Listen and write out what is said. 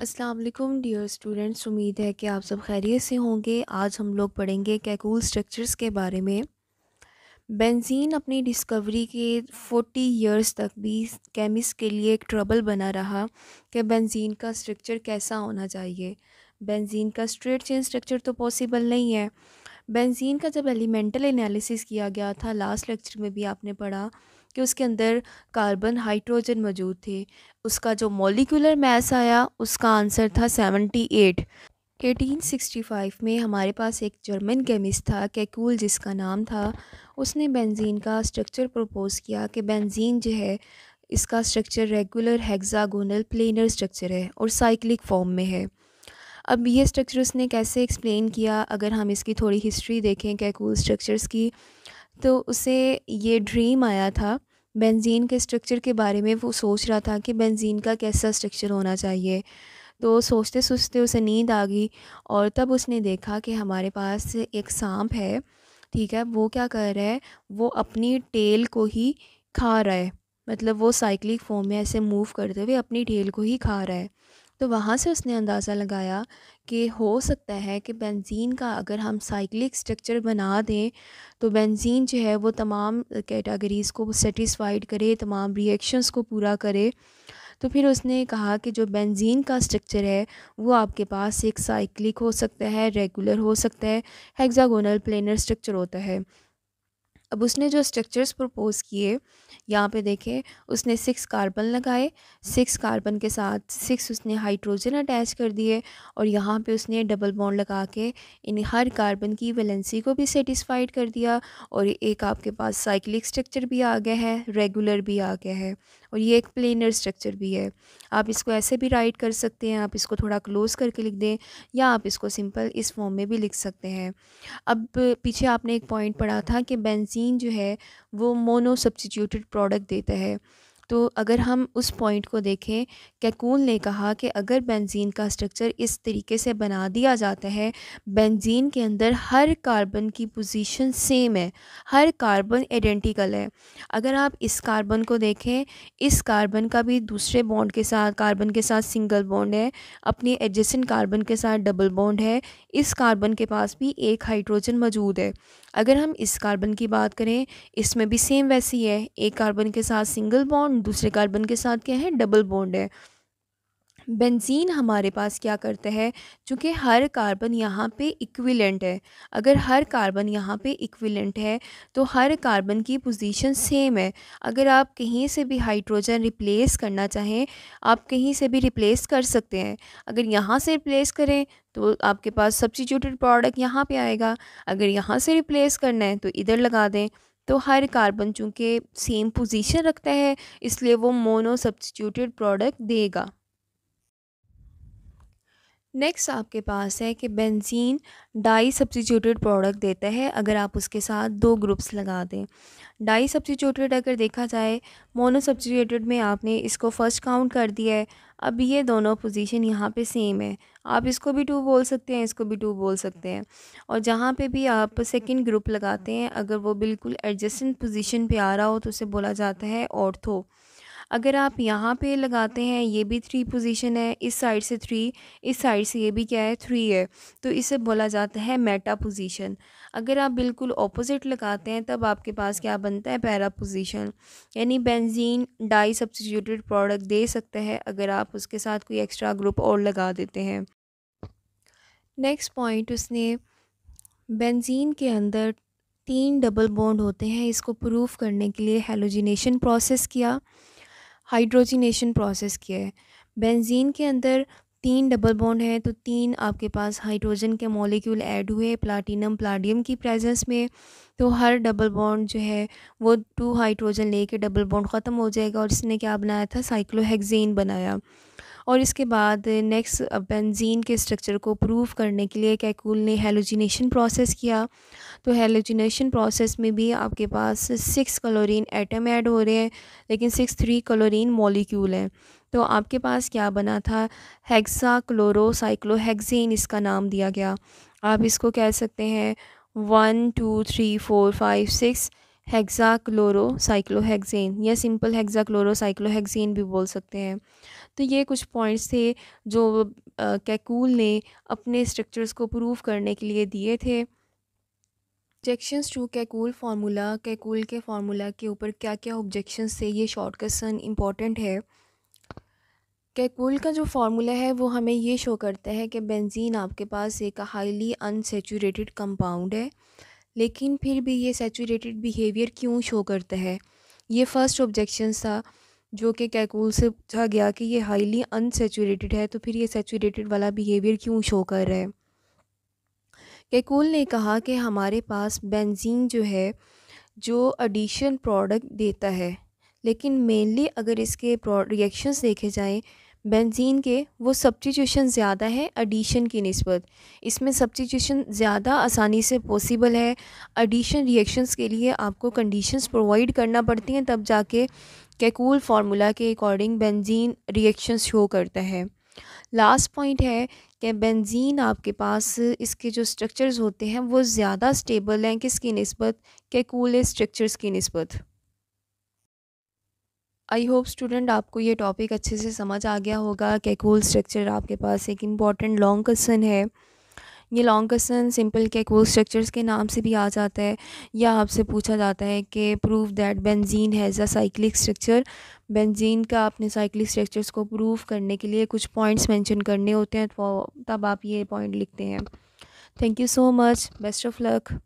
Aslam dear students उम्मीद है कि आप सब खैरियत से होंगे आज हम लोग पढ़ेंगे कैकूल स्ट्रक्चर्स के बारे में बेंजीन अपनी डिस्कवरी के 40 इयर्स तक भी केमिस्ट के लिए एक ट्रबल बना रहा कि बेंजीन का स्ट्रक्चर कैसा होना चाहिए बेंजीन का स्ट्रेट चेन स्ट्रक्चर तो पॉसिबल नहीं है बेंजीन का जब एलिमेंटल एनालिसिस किया गया था लास्ट लेक्चर में भी आपने पढ़ा कि उसके अंदर कार्बन हाइड्रोजन मौजूद थे उसका जो मोलिकुलर मैस आया उसका आंसर था सेवेंटी एट 1865 में हमारे पास एक जर्मन केमिस्ट था कैकूल जिसका नाम था उसने बेंजीन का स्ट्रक्चर प्रपोज़ किया कि बेंजीन जो है इसका structure regular hexagonal planar structure है और साइक्लिक फॉर्म में है अब ये स्ट्रक्चर उसने कैसे एक्सप्लेन किया अगर हम इसकी थोड़ी हिस्ट्री देखें कैकूल स्ट्रक्चर्स की तो उसे ये ड्रीम आया था बेंजीन के स्ट्रक्चर के बारे में वो सोच रहा था कि बेंजीन का कैसा स्ट्रक्चर होना चाहिए तो सोचते सोचते उसे नींद आ गई और तब उसने देखा कि हमारे पास एक सांप है ठीक है वो क्या कर रहा है वो अपनी टेल को ही खा रहा है मतलब वो साइक्लिक फॉर्म में ऐसे मूव करते हुए अपनी टेल को ही खा रहा है तो वहाँ से उसने अंदाज़ा लगाया कि हो सकता है कि बेंज़ीन का अगर हम साइक्लिक स्ट्रक्चर बना दें तो बेंज़ीन जो है वो तमाम कैटेगरीज़ को सेटिस्फाइड करे तमाम रिएक्शंस को पूरा करे तो फिर उसने कहा कि जो बेंजीन का स्ट्रक्चर है वो आपके पास एक साइक्लिक हो सकता है रेगुलर हो सकता है हेक्सागोनल प्लेनर स्ट्रक्चर होता है अब उसने जो स्ट्रक्चर्स प्रपोज किए यहाँ पे देखें उसने सिक्स कार्बन लगाए सिक्स कार्बन के साथ सिक्स उसने हाइड्रोजन अटैच कर दिए और यहाँ पे उसने डबल बॉन्ड लगा के इन हर कार्बन की वैलेंसी को भी सेटिस्फाइड कर दिया और एक आपके पास साइक्लिक स्ट्रक्चर भी आ गया है रेगुलर भी आ गया है और ये एक प्लेनर स्ट्रक्चर भी है आप इसको ऐसे भी राइट कर सकते हैं आप इसको थोड़ा क्लोज़ करके लिख दें या आप इसको सिंपल इस फॉर्म में भी लिख सकते हैं अब पीछे आपने एक पॉइंट पढ़ा था कि बेंजीन जो है वो मोनो सब्सटीट्यूटेड प्रोडक्ट देता है तो अगर हम उस पॉइंट को देखें कैकून ने कहा कि अगर बेंजीन का स्ट्रक्चर इस तरीके से बना दिया जाता है बेंजीन के अंदर हर कार्बन की पोजीशन सेम है हर कार्बन आइडेंटिकल है अगर आप इस कार्बन को देखें इस कार्बन का भी दूसरे बॉन्ड के साथ कार्बन के साथ सिंगल बॉन्ड है अपने एडजेसेंट कार्बन के साथ डबल बॉन्ड है इस कार्बन के पास भी एक हाइड्रोजन मौजूद है अगर हम इस कार्बन की बात करें इसमें भी सेम वैसी है एक कार्बन के साथ सिंगल बॉन्ड दूसरे कार्बन के साथ क्या है डबल बॉन्ड है बेंजीन हमारे पास क्या करता है चूँकि हर कार्बन यहाँ पे इक्विलेंट है अगर हर कार्बन यहाँ पे इक्विलेंट है तो हर कार्बन की पोजीशन सेम है अगर आप कहीं से भी हाइड्रोजन रिप्लेस करना चाहें आप कहीं से भी रिप्लेस कर सकते हैं अगर यहाँ से रिप्लेस करें तो आपके पास सब्सिट्यूटेड प्रोडक्ट यहाँ पे आएगा अगर यहाँ से रिप्लेस करना है तो इधर लगा दें तो हर कार्बन चूँकि सेम पोजीशन रखता है इसलिए वो मोनो सब्सिट्यूटेड प्रोडक्ट देगा नेक्स्ट आपके पास है कि बेंजीन डाई सब्सिट्यूटेड प्रोडक्ट देता है अगर आप उसके साथ दो ग्रुप्स लगा दें डाई सब्सिट्यूटेड अगर देखा जाए मोनो सब्सिट्यूटेड में आपने इसको फर्स्ट काउंट कर दिया है अब ये दोनों पोजीशन यहाँ पे सेम है आप इसको भी टू बोल सकते हैं इसको भी टू बोल सकते हैं और जहाँ पे भी आप सेकंड ग्रुप लगाते हैं अगर वो बिल्कुल एडजस्टेंट पोजीशन पे आ रहा हो तो उसे बोला जाता है ऑर्थो अगर आप यहाँ पे लगाते हैं ये भी थ्री पोजीशन है इस साइड से थ्री इस साइड से ये भी क्या है थ्री है तो इसे बोला जाता है मेटा पोजीशन अगर आप बिल्कुल ऑपोजिट लगाते हैं तब आपके पास क्या बनता है पैरा पोजीशन यानी बेंजीन डाई सब्सटीट्यूटेड प्रोडक्ट दे सकता है अगर आप उसके साथ कोई एक्स्ट्रा ग्रुप और लगा देते हैं नेक्स्ट पॉइंट उसने बेंजीन के अंदर तीन डबल बॉन्ड होते हैं इसको प्रूफ करने के लिए हेलोजिनेशन प्रोसेस किया हाइड्रोजिनेशन प्रोसेस किया है बेंजीन के अंदर तीन डबल बॉन्ड है तो तीन आपके पास हाइड्रोजन के मॉलिक्यूल ऐड हुए प्लाटिनम प्लाडियम की प्रेजेंस में तो हर डबल बॉन्ड जो है वो टू हाइड्रोजन लेके डबल बॉन्ड ख़त्म हो जाएगा और इसने क्या बनाया था साइक्लोहेक्जेन बनाया और इसके बाद नेक्स्ट बेंजीन के स्ट्रक्चर को प्रूव करने के लिए कैकुल ने हेलोजिनेशन प्रोसेस किया तो हेलोजिनेशन प्रोसेस में भी आपके पास सिक्स क्लोरीन एटम ऐड हो रहे हैं लेकिन सिक्स थ्री क्लोरीन मॉलिक्यूल हैं तो आपके पास क्या बना था हेक्सा क्लोरोसाइक्लोहेक्सेन इसका नाम दिया गया आप इसको कह सकते हैं one two three four five six hexachlorocyclohexane या सिंपल हेक्साक्लोरोसाइक्लोहेक्सेन भी बोल सकते हैं तो ये कुछ पॉइंट्स थे जो कैकूल ने अपने स्ट्रक्चर्स को प्रूव करने के लिए दिए थे objections to Kekule formula Kekule के फार्मूला के ऊपर क्या क्या ऑब्जेक्शंस थे ये शॉर्ट क्वेश्चन इंपॉर्टेंट है कैकूल का जो फार्मूला है वो हमें ये शो करता है कि बेंजीन आपके पास एक हाईली अनसेचूरेटेड कंपाउंड है लेकिन फिर भी ये सेचूरेटेड बिहेवियर क्यों शो करता है ये फर्स्ट ऑब्जेक्शन था जो कि कैकूल से पूछा गया कि ये हाईली अनसेचूरेटेड है तो फिर ये सेचूरेटेड वाला बिहेवियर क्यों शो कर रहा है कैकूल ने कहा कि हमारे पास बेंजीन जो है जो एडिशन प्रोडक्ट देता है लेकिन मेनली अगर इसके रिएक्शंस देखे जाएं बेंजीन के वो सब्सटीट्यूशन ज़्यादा है एडिशन की नस्बत इसमें सब्सटीट्यूशन ज़्यादा आसानी से पॉसिबल है एडिशन रिएक्शंस के लिए आपको कंडीशंस प्रोवाइड करना पड़ती हैं तब जाके कैकूल फार्मूला के अकॉर्डिंग बेंजीन रिएक्शन शो करता है लास्ट पॉइंट है कि बेंजीन आपके पास इसके जो स्ट्रक्चर्स होते हैं वो ज़्यादा स्टेबल हैं किसकी नस्बत कैकूल स्ट्रक्चर्स की नस्बत आई होप स्टूडेंट आपको ये टॉपिक अच्छे से समझ आ गया होगा कैकोल स्ट्रक्चर आपके पास एक इम्पॉर्टेंट लॉन्ग क्वेश्चन है ये long question simple Kekule structures के नाम से भी आ जाता है या आपसे पूछा जाता है कि prove that benzene has a cyclic structure benzene का आपने साइक्लिक स्ट्रक्चर्स को प्रूव करने के लिए कुछ पॉइंट्स मैंशन करने होते हैं तो तब आप ये पॉइंट लिखते हैं thank you so much best of luck